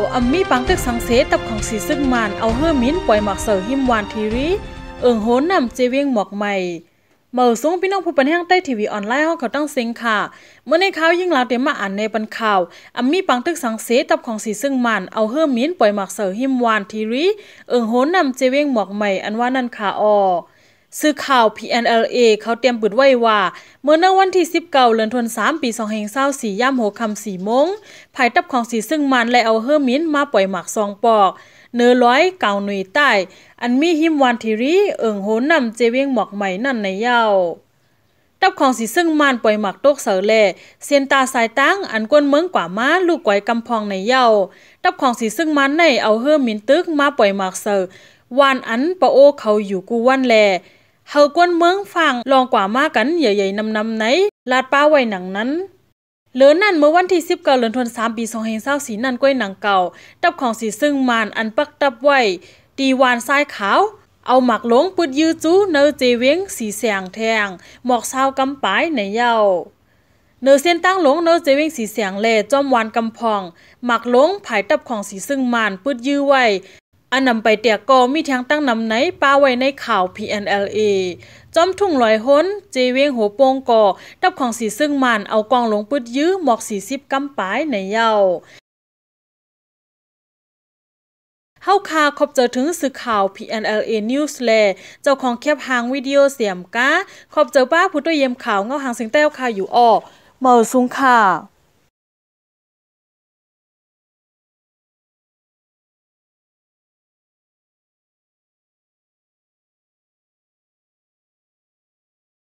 าอัมมีปังตึกสังเสตับของสีซึ่งมานเอาเฮอมินปล่อยหมักเสอหิมวานทีรีเอิงโหนนำเจวิยงหมอกใหม่เมื่อสูงพี่น้องผู้เป็นแห่งใต้ทีวีออนไลน์เขาเขาตั้งเซ็งค่ะเมื่อในข่าวยิ่งลาวเตมาอ่านในบันข่าวอัมมีปังตึกสังเสตับของสีซึ่งมันเอาเฮอร์มินปล่อยหมักเสอหิมวานทีรีเอิงโหนนำเจวิ่งหมอกใหม่อันว่านั่นค่ะออสื่อข่าว PNLA เขาเตรียมปืดไว้ว่า เมื่อนาวันที่19เดือนธันวาคมปี2 5 2 4ย่ามหัวคำสี่โมงภายตับของสีซึ่งมันและเอาเฮอร์มินมาปล่อยหมักซองปอก เนื้อร้อยเก่าหนุ่ยใต้ อันมีหิมวันทีรีเอิงโหนำเจเวียงหมอกใหม่นั่นในเย้าตับของสีซึ่งมันปล่อยหมักโตกเสาเล่เซียนตาสายตั้ง อันกวนเมืองกว่าม้าลูกไกวอยกำพองในเย้าตับของสีซึ่งมันในเอาเฮอร์มินตึกมาปล่อยหมักเสาวานอันปะโอเขาอยู่กูวันแลเฮากวนเมืองฟังลองกว่ามากกันใหญ่ๆนำๆ ไหน ลาดป้าไว้หนังนั้น เหลือนั่นเมื่อวันที่19เดือนธันวาคมปี2524สีนั่นก้อยหนังเก่าตับของสีซึ่งมานอันปักตับไว้ตีวานทรายขาว เอาหมักหลงปืดยื้อจู้เนอเจเวงสีแสงแทง หมอกเศร้ากำปายในเย้าเนื้อเส้นตั้งหลง เนื้อเจวิงสีแสียงเล่จอมวานกำพอง หมักหลงผายตับของสีซึ่งมานปืดยื้อไว้อันนำไปเตียกอมีทางตั้งนำไหนป้าไว้ในข่าว PNLA จอมทุ่งลอยห้นเจเวงหัวโปงกอดับของสีซึ่งมันเอากองหลงปืดยื้อหมอกสีสิบกำปายในเยาเฮาคาคบเจอถึงสื่อข่าว PNLA News แลเจ้าของแคบหางวิดีโอเสียมกขคบเจอป้าผู้ตัวเยี่ยมข่าวเงาหางสิงแต้วคาอยู่ออเมาสุงค่า